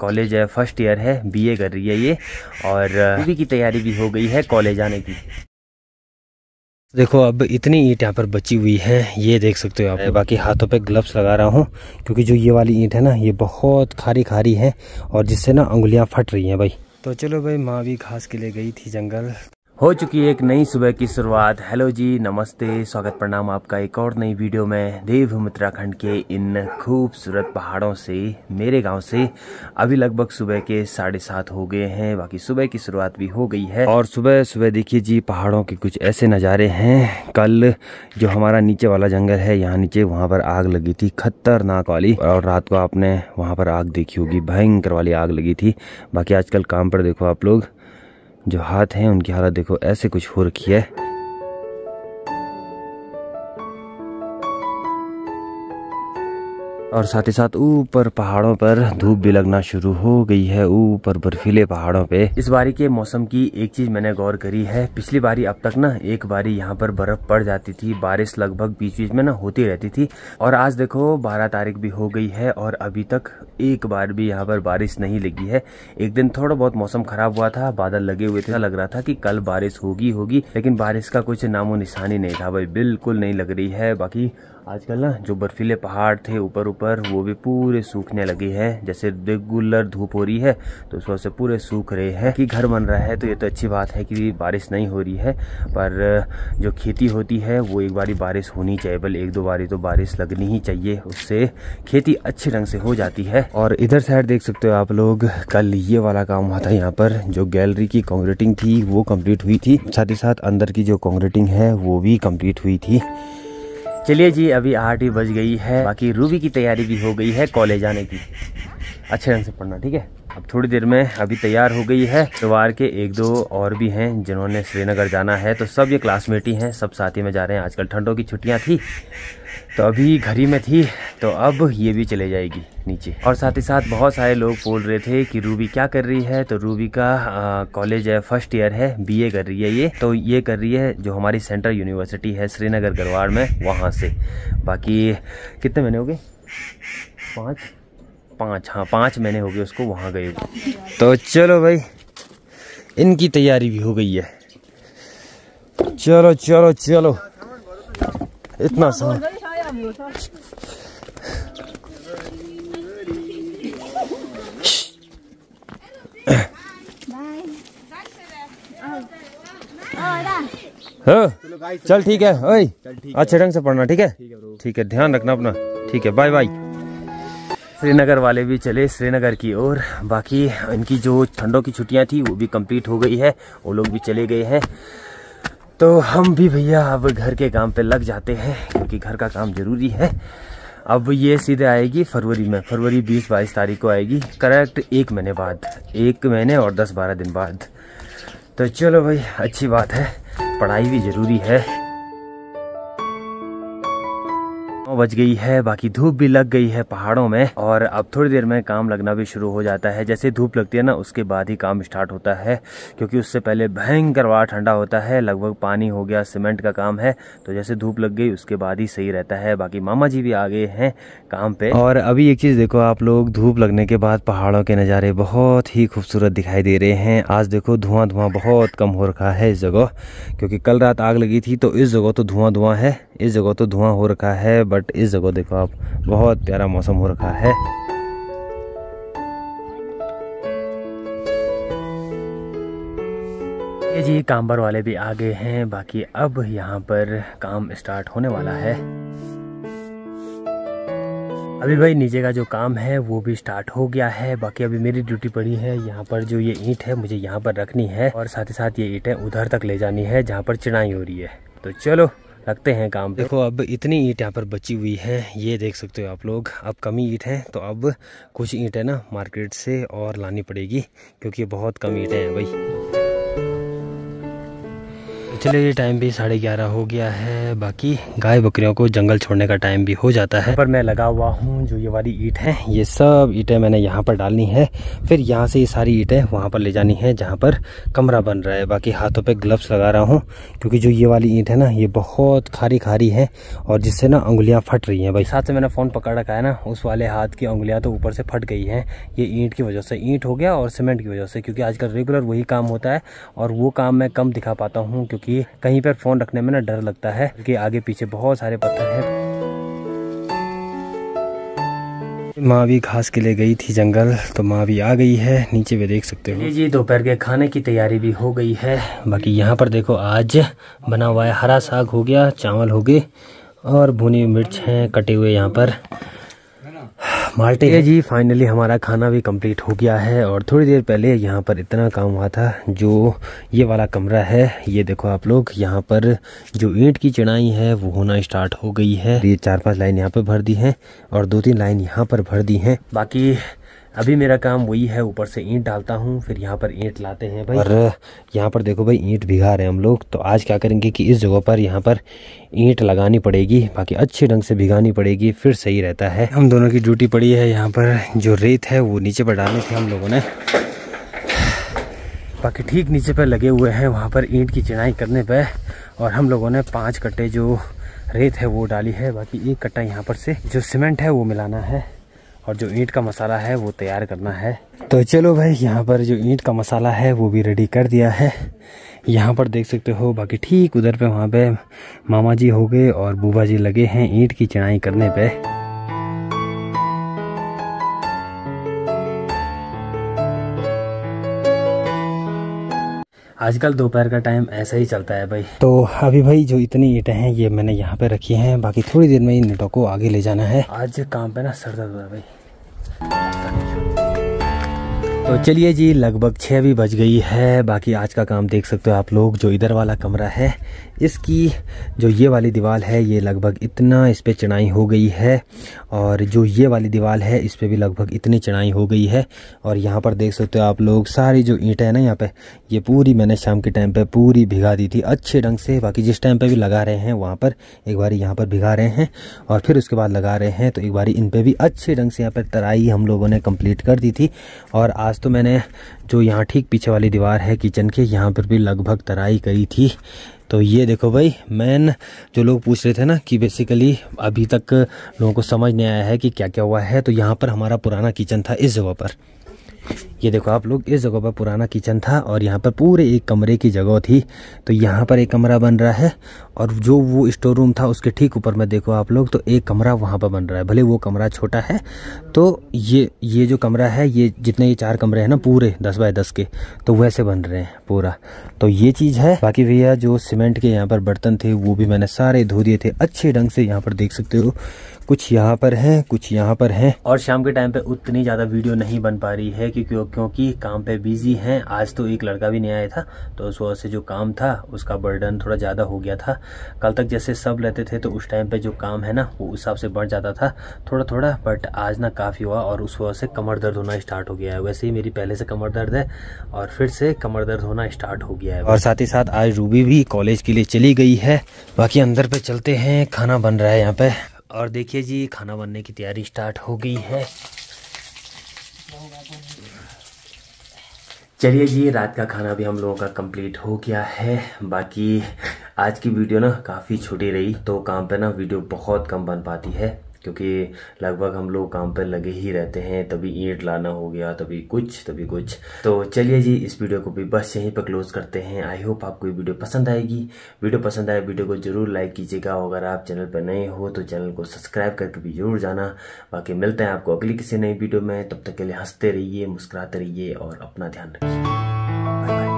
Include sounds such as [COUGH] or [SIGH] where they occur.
College है first year है BA कर रही है ये और बीबी [LAUGHS] की तैयारी भी हो गई है कॉलेज आने की देखो अब इतनी ईंट यहाँ पर बची हुई है ये देख सकते हो आप बाकी हाथों पे ग्लव्स लगा रहा हूँ क्योंकि जो ये वाली ईंट है ना ये बहुत खारी खारी है और जिससे ना उंगलियाँ फट रही हैं भाई तो चलो भाई माँ भी घास के लिए गई थी जंगल हो चुकी है एक नई सुबह की शुरुआत हेलो जी नमस्ते स्वागत प्रणाम आपका एक और नई वीडियो में देवभूमि उत्तराखंड के इन खूबसूरत पहाड़ों से मेरे गांव से अभी लगभग सुबह के साढ़े सात हो गए हैं बाकी सुबह की शुरुआत भी हो गई है और सुबह सुबह देखिए जी पहाड़ों के कुछ ऐसे नज़ारे हैं कल जो हमारा नीचे वाला जंगल है यहाँ नीचे वहाँ पर आग लगी थी खतरनाक वाली और रात को आपने वहाँ पर आग देखी होगी भयंकर वाली आग लगी थी बाकी आजकल काम पर देखो आप लोग जो हाथ हैं उनकी हालत देखो ऐसे कुछ हो रखी है और साथ ही साथ ऊपर पहाड़ों पर धूप भी लगना शुरू हो गई है ऊपर बर्फीले पहाड़ों पे इस बारी के मौसम की एक चीज मैंने गौर करी है पिछली बारी अब तक ना एक बारी यहाँ पर बर्फ पड़ जाती थी बारिश लगभग बीच बीच में ना होती रहती थी और आज देखो बारह तारीख भी हो गई है और अभी तक एक बार भी यहाँ पर बारिश नहीं लगी है एक दिन थोड़ा बहुत मौसम खराब हुआ था बादल लगे हुए थे लग रहा था की कल बारिश होगी होगी लेकिन बारिश का कुछ नामो निशानी नहीं था भाई बिल्कुल नहीं लग रही है बाकी आजकल ना जो बर्फीले पहाड़ थे ऊपर ऊपर वो भी पूरे सूखने लगे हैं जैसे रेगुलर धूप हो रही है तो उस वजह से पूरे सूख रहे हैं कि घर बन रहा है तो ये तो अच्छी बात है कि बारिश नहीं हो रही है पर जो खेती होती है वो एक बारी बारिश होनी चाहिए बल एक दो बारी तो बारिश लगनी ही चाहिए उससे खेती अच्छे ढंग से हो जाती है और इधर साइड देख सकते हो आप लोग कल ये वाला काम हुआ था यहाँ पर जो गैलरी की कॉन्क्रीटिंग थी वो कम्प्लीट हुई थी साथ ही साथ अंदर की जो कॉन्क्रीटिंग है वो भी कम्प्लीट हुई थी चलिए जी अभी आठ ही बज गई है बाकी रूबी की तैयारी भी हो गई है कॉलेज जाने की अच्छे ढंग से पढ़ना ठीक है अब थोड़ी देर में अभी तैयार हो गई है परिवार के एक दो और भी हैं जिन्होंने श्रीनगर जाना है तो सब ये क्लासमेट ही हैं सब साथ ही में जा रहे हैं आजकल ठंडों की छुट्टियाँ थी तो अभी घड़ी में थी तो अब ये भी चले जाएगी नीचे और साथ ही साथ बहुत सारे लोग बोल रहे थे कि रूबी क्या कर रही है तो रूबी का कॉलेज है फर्स्ट ईयर है बीए कर रही है ये तो ये कर रही है जो हमारी सेंट्रल यूनिवर्सिटी है श्रीनगर गरवाड़ में वहाँ से बाकी कितने महीने हो गए पाँच पाँच हाँ पाँच महीने हो गए उसको वहाँ गए तो चलो भाई इनकी तैयारी भी हो गई है चलो चलो चलो इतना सामान हाँ। चल ठीक है ओए अच्छे ढंग से पढ़ना ठीक है ठीक है ध्यान रखना अपना ठीक है बाय बाय श्रीनगर वाले भी चले श्रीनगर की ओर बाकी इनकी जो ठंडों की छुट्टियां थी वो भी कंप्लीट हो गई है वो लोग भी चले गए हैं तो हम भी भैया अब घर के काम पे लग जाते हैं क्योंकि घर का काम ज़रूरी है अब ये सीधे आएगी फरवरी में फरवरी बीस बाईस तारीख को आएगी करेक्ट एक महीने बाद एक महीने और दस बारह दिन बाद तो चलो भाई अच्छी बात है पढ़ाई भी ज़रूरी है बज गई है बाकी धूप भी लग गई है पहाड़ों में और अब थोड़ी देर में काम लगना भी शुरू हो जाता है जैसे धूप लगती है ना उसके बाद ही काम स्टार्ट होता है क्योंकि उससे पहले भयंकर वार ठंडा होता है लगभग पानी हो गया सीमेंट का काम है तो जैसे धूप लग गई उसके बाद ही सही रहता है बाकी मामा जी भी आ गए हैं काम पे और अभी एक चीज देखो आप लोग धूप लगने के बाद पहाड़ों के नज़ारे बहुत ही खूबसूरत दिखाई दे रहे हैं आज देखो धुआं धुआं बहुत कम हो रखा है इस जगह क्योंकि कल रात आग लगी थी तो इस जगह तो धुआं धुआं है इस जगह तो धुआं हो रखा है बट इस जगह देखो आप बहुत प्यारा मौसम हो रखा है ये जी कांबर वाले भी आ गए हैं बाकी अब यहाँ पर काम स्टार्ट होने वाला है अभी भाई नीचे का जो काम है वो भी स्टार्ट हो गया है बाकी अभी मेरी ड्यूटी पड़ी है यहाँ पर जो ये ईंट है मुझे यहाँ पर रखनी है और साथ ही साथ ये ईंटें उधर तक ले जानी है जहाँ पर चिड़ाई हो रही है तो चलो लगते हैं काम पे देखो अब इतनी ईट यहाँ पर बची हुई है ये देख सकते हो आप लोग अब कमी ईट है तो अब कुछ ईट है ना मार्केट से और लानी पड़ेगी क्योंकि बहुत कम ईटें हैं भाई चलिए टाइम भी साढ़े ग्यारह हो गया है बाकी गाय बकरियों को जंगल छोड़ने का टाइम भी हो जाता है पर मैं लगा हुआ हूँ जो ये वाली ईट है ये सब ईटें मैंने यहाँ पर डालनी है फिर यहाँ से ये सारी ईटें वहाँ पर ले जानी है जहाँ पर कमरा बन रहा है बाकी हाथों पर ग्लव्स लगा रहा हूँ क्योंकि जो ये वाली ईट है ना ये बहुत खारी खारी है और जिससे ना उंगलियाँ फट रही हैं भाई साथ से मैंने फ़ोन पकड़ रखा है ना उस वाले हाथ की उंगलियाँ तो ऊपर से फट गई हैं ये ईंट की वजह से ईंट हो गया और सीमेंट की वजह से क्योंकि आजकल रेगुलर वही काम होता है और वो काम मैं कम दिखा पाता हूँ क्योंकि क्योंकि कहीं पर फ़ोन रखने में ना डर लगता है कि आगे पीछे बहुत सारे पत्थर हैं माँ भी घास के लिए गई थी जंगल तो माँ भी आ गई है नीचे भी देख सकते हो जी दोपहर के खाने की तैयारी भी हो गई है बाकी यहाँ पर देखो आज बना हुआ है हरा साग हो गया चावल हो गए और भुनी मिर्च हैं कटे हुए यहाँ पर माल्टे ये जी फाइनली हमारा खाना भी कंप्लीट हो गया है और थोड़ी देर पहले यहाँ पर इतना काम हुआ था जो ये वाला कमरा है ये देखो आप लोग यहाँ पर जो ईंट की चढ़ाई है वो होना स्टार्ट हो गई है ये चार पांच लाइन यहाँ पर भर दी है और दो तीन लाइन यहाँ पर भर दी है बाकी अभी मेरा काम वही है ऊपर से ईंट डालता हूँ फिर यहाँ पर ईंट लाते हैं भाई और यहाँ पर देखो भाई ईंट भिगा रहे हैं हम लोग तो आज क्या करेंगे कि इस जगह पर यहाँ पर ईंट लगानी पड़ेगी बाकी अच्छे ढंग से भिगानी पड़ेगी फिर सही रहता है हम दोनों की ड्यूटी पड़ी है यहाँ पर जो रेत है वो नीचे पर डालने थे हम लोगों ने बाकी ठीक नीचे पर लगे हुए हैं वहाँ पर ईंट की चिनाई करने पर और हम लोगों ने पाँच कट्टे जो रेत है वो डाली है बाकी एक कट्टा यहाँ पर से जो सीमेंट है वो मिलाना है और जो ईंट का मसाला है वो तैयार करना है तो चलो भाई यहाँ पर जो ईंट का मसाला है वो भी रेडी कर दिया है यहाँ पर देख सकते हो बाकी ठीक उधर पे वहाँ पे मामा जी हो गए और बूबा जी लगे हैं ईंट की चढ़ाई करने पे आजकल दोपहर का टाइम ऐसा ही चलता है भाई तो अभी भाई जो इतनी ईटें हैं ये मैंने यहाँ पे रखी हैं बाकी थोड़ी देर में इन ईटों को आगे ले जाना है आज काम पे ना सर दर्द है भाई तो चलिए जी लगभग छः भी बज गई है बाकी आज का काम देख सकते हो आप लोग जो इधर वाला कमरा है इसकी जो ये वाली दीवार है ये लगभग इतना इस पर चढ़ाई हो गई है और जो ये वाली दीवार है इस पर भी लगभग इतनी चढ़ाई हो गई है और यहाँ पर देख सकते हो आप लोग सारी जो ईंटें हैं ना यहाँ पे ये पूरी मैंने शाम के टाइम पे पूरी भिगा दी थी अच्छे ढंग से बाकी जिस टाइम पर भी लगा रहे हैं वहाँ पर एक बारी यहाँ पर भिगा रहे हैं और फिर उसके बाद लगा रहे हैं तो एक बारी इन पर भी अच्छे ढंग से यहाँ पर तराई हम लोगों ने कम्प्लीट कर दी थी और आज आज तो मैंने जो यहाँ ठीक पीछे वाली दीवार है किचन के यहाँ पर भी लगभग तराई करी थी तो ये देखो भाई मैन जो लोग पूछ रहे थे ना कि बेसिकली अभी तक लोगों को समझ नहीं आया है कि क्या क्या हुआ है तो यहाँ पर हमारा पुराना किचन था इस जगह पर ये देखो आप लोग इस जगह पर पुराना किचन था और यहाँ पर पूरे एक कमरे की जगह थी तो यहाँ पर एक कमरा बन रहा है और जो वो स्टोर रूम था उसके ठीक ऊपर में देखो आप लोग तो एक कमरा वहाँ पर बन रहा है भले वो कमरा छोटा है तो ये ये जो कमरा है ये जितने ये चार कमरे हैं ना पूरे दस बाय दस के तो वैसे बन रहे हैं पूरा तो ये चीज़ है बाकी भैया जो सीमेंट के यहाँ पर बर्तन थे वो भी मैंने सारे धो दिए थे अच्छे ढंग से यहाँ पर देख सकते हो कुछ यहाँ पर है कुछ यहाँ पर है और शाम के टाइम पे उतनी ज्यादा वीडियो नहीं बन पा रही है क्योंकि क्योंकि काम पे बिजी हैं आज तो एक लड़का भी नहीं आया था तो उस वजह से जो काम था उसका बर्डन थोड़ा ज़्यादा हो गया था कल तक जैसे सब लेते थे तो उस टाइम पे जो काम है ना वो उस हिसाब से बढ़ जाता था थोड़ा थोड़ा बट आज ना काफ़ी हुआ और उस वजह से कमर दर्द होना स्टार्ट हो गया है वैसे ही मेरी पहले से कमर दर्द है और फिर से कमर दर्द होना स्टार्ट हो गया है और साथ ही साथ आज रूबी भी कॉलेज के लिए चली गई है बाकी अंदर पे चलते हैं खाना बन रहा है यहाँ पे और देखिए जी खाना बनने की तैयारी स्टार्ट हो गई है चलिए जी रात का खाना भी हम लोगों का कंप्लीट हो गया है बाकी आज की वीडियो ना काफ़ी छोटी रही तो काम पे ना वीडियो बहुत कम बन पाती है क्योंकि लगभग हम लोग काम पर लगे ही रहते हैं तभी ईट लाना हो गया तभी कुछ तभी कुछ तो चलिए जी इस वीडियो को भी बस यहीं पर क्लोज करते हैं आई होप आपको ये वीडियो पसंद आएगी वीडियो पसंद आए वीडियो को जरूर लाइक कीजिएगा अगर आप चैनल पर नए हो तो चैनल को सब्सक्राइब करके भी जरूर जाना बाकी मिलते हैं आपको अगली किसी नई वीडियो में तब तक के लिए हंसते रहिए मुस्कुराते रहिए और अपना ध्यान रखिए